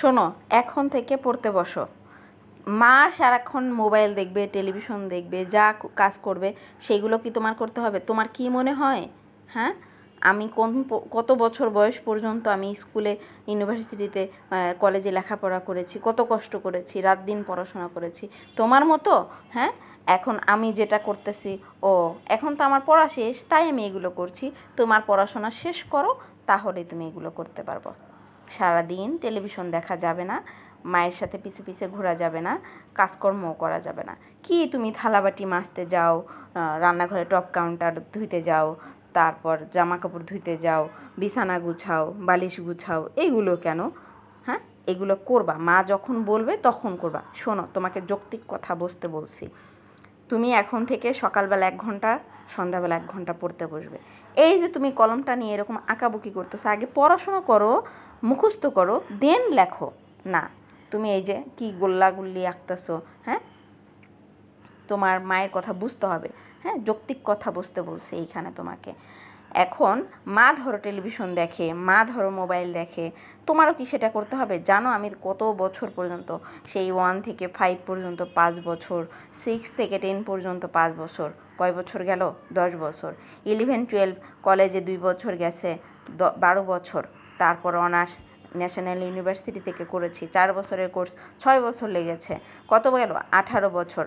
শোনো এখন থেকে পড়তে বসো মা সারাক্ষণ মোবাইল দেখবে টেলিভিশন দেখবে যা কাজ করবে সেগুলো কি তোমার করতে হবে তোমার কি মনে হয় হ্যাঁ আমি কোন কত বছর বয়স পর্যন্ত আমি স্কুলে ইউনিভার্সিটিতে কলেজে লেখাপড়া করেছি কত কষ্ট করেছি রাত দিন পড়াশোনা করেছি তোমার মতো হ্যাঁ এখন আমি যেটা করতেছি ও এখন তো আমার পড়া শেষ তাই আমি এগুলো করছি তোমার পড়াশোনা শেষ করো তাহলে তুমি এগুলো করতে পারবো সারাদিন টেলিভিশন দেখা যাবে না মায়ের সাথে পিছে পিছে ঘোরা যাবে না কাজকর্মও করা যাবে না কি তুমি থালাবাটি মাজতে যাও রান্নাঘরে টপ কাউন্টার ধুইতে যাও তারপর জামা কাপড় ধুইতে যাও বিছানা গুছাও বালিশ গুছাও এইগুলো কেন হ্যাঁ এগুলো করবা মা যখন বলবে তখন করবা শোনো তোমাকে যৌক্তিক কথা বসতে বলছি তুমি এখন থেকে সকালবেলা এক ঘন্টা সন্ধ্যাবেলা এক ঘন্টা পড়তে বসবে এই যে তুমি কলমটা নিয়ে এরকম আঁকাবুকি করতেছো আগে পড়াশোনা করো মুখস্থ করো দেন লেখো না তুমি এই যে কি গোল্লাগুল্লি আঁকতেছো হ্যাঁ তোমার মায়ের কথা বুঝতে হবে হ্যাঁ যৌক্তিক কথা বুঝতে বলছে এইখানে তোমাকে এখন মা ধরো টেলিভিশন দেখে মা ধরো মোবাইল দেখে তোমারও কি সেটা করতে হবে জানো আমি কত বছর পর্যন্ত সেই ওয়ান থেকে ফাইভ পর্যন্ত পাঁচ বছর সিক্স থেকে টেন পর্যন্ত পাঁচ বছর কয় বছর গেল দশ বছর ইলেভেন টুয়েলভ কলেজে দুই বছর গেছে বারো বছর তারপর অনার্স ন্যাশনাল ইউনিভার্সিটি থেকে করেছি চার বছরের কোর্স ছয় বছর লেগেছে কত গেল আঠারো বছর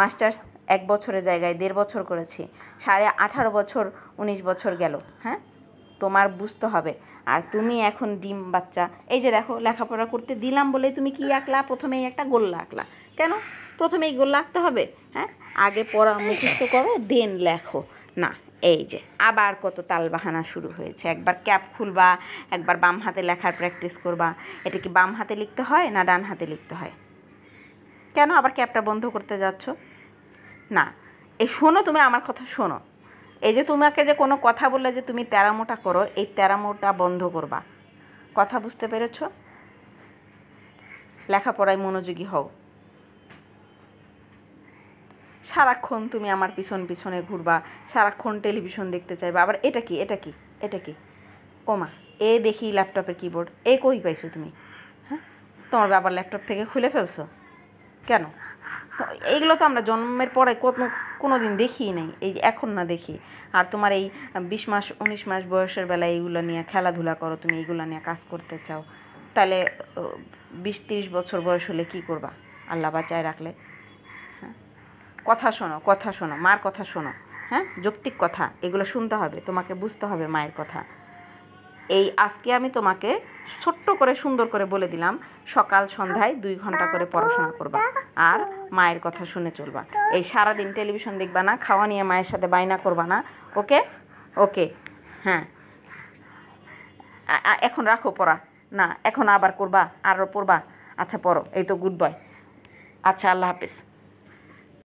মাস্টার্স এক বছরের জায়গায় দেড় বছর করেছি সাড়ে আঠারো বছর উনিশ বছর গেল হ্যাঁ তোমার বুঝতে হবে আর তুমি এখন ডিম বাচ্চা এই যে দেখো লেখাপড়া করতে দিলাম বলে তুমি কি আঁকলা প্রথমেই একটা গোল্লা আঁকলা কেন প্রথমেই গোল্লা আঁকতে হবে হ্যাঁ আগে পড়া মুখস্থ করো দেন লেখো না এই যে আবার কত তাল বাহানা শুরু হয়েছে একবার ক্যাপ খুলবা একবার বাম হাতে লেখার প্র্যাকটিস করবা এটা কি বাম হাতে লিখতে হয় না ডান হাতে লিখতে হয় কেন আবার ক্যাপটা বন্ধ করতে যাচ্ছ না এই শোনো তুমি আমার কথা শোনো এই যে তোমাকে যে কোনো কথা বললে যে তুমি তেরামোটা করো এই তেরামোটা বন্ধ করবা কথা বুঝতে পেরেছ লেখাপড়ায় মনোযোগী হও সারাক্ষণ তুমি আমার পিছন পিছনে ঘুরবা সারাক্ষণ টেলিভিশন দেখতে চাইবা আবার এটা কি এটা কি এটা কি ওমা এ দেখি ল্যাপটপের কিবোর্ড এ কই পাইছো তুমি হ্যাঁ তোমার বাবার ল্যাপটপ থেকে খুলে ফেলছো কেন এইগুলো তো আমরা জন্মের পরে কোনো কোনো দিন দেখিই নাই এই এখন না দেখি আর তোমার এই বিশ মাস উনিশ মাস বয়সের বেলায় এইগুলো নিয়ে খেলাধুলা করো তুমি এইগুলো নিয়ে কাজ করতে চাও তাহলে বিশ তিরিশ বছর বয়স হলে কী করবা আল্লাহ বাঁচায় রাখলে হ্যাঁ কথা শোনো কথা শোনো মার কথা শোনো হ্যাঁ যৌক্তিক কথা এগুলো শুনতে হবে তোমাকে বুঝতে হবে মায়ের কথা এই আজকে আমি তোমাকে ছোট্ট করে সুন্দর করে বলে দিলাম সকাল সন্ধ্যায় দুই ঘন্টা করে পড়াশোনা করবা আর মায়ের কথা শুনে চলবা এই সারাদিন টেলিভিশন দেখবা না খাওয়া নিয়ে মায়ের সাথে বায়না করবা না ওকে ওকে হ্যাঁ এখন রাখো পড়া না এখন আবার করবা আরও পড়বা আচ্ছা পড়ো এই তো গুড বয় আচ্ছা আল্লাহ হাফিজ